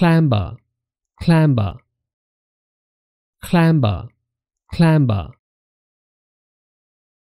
clamber, clamber, clamber, clamber.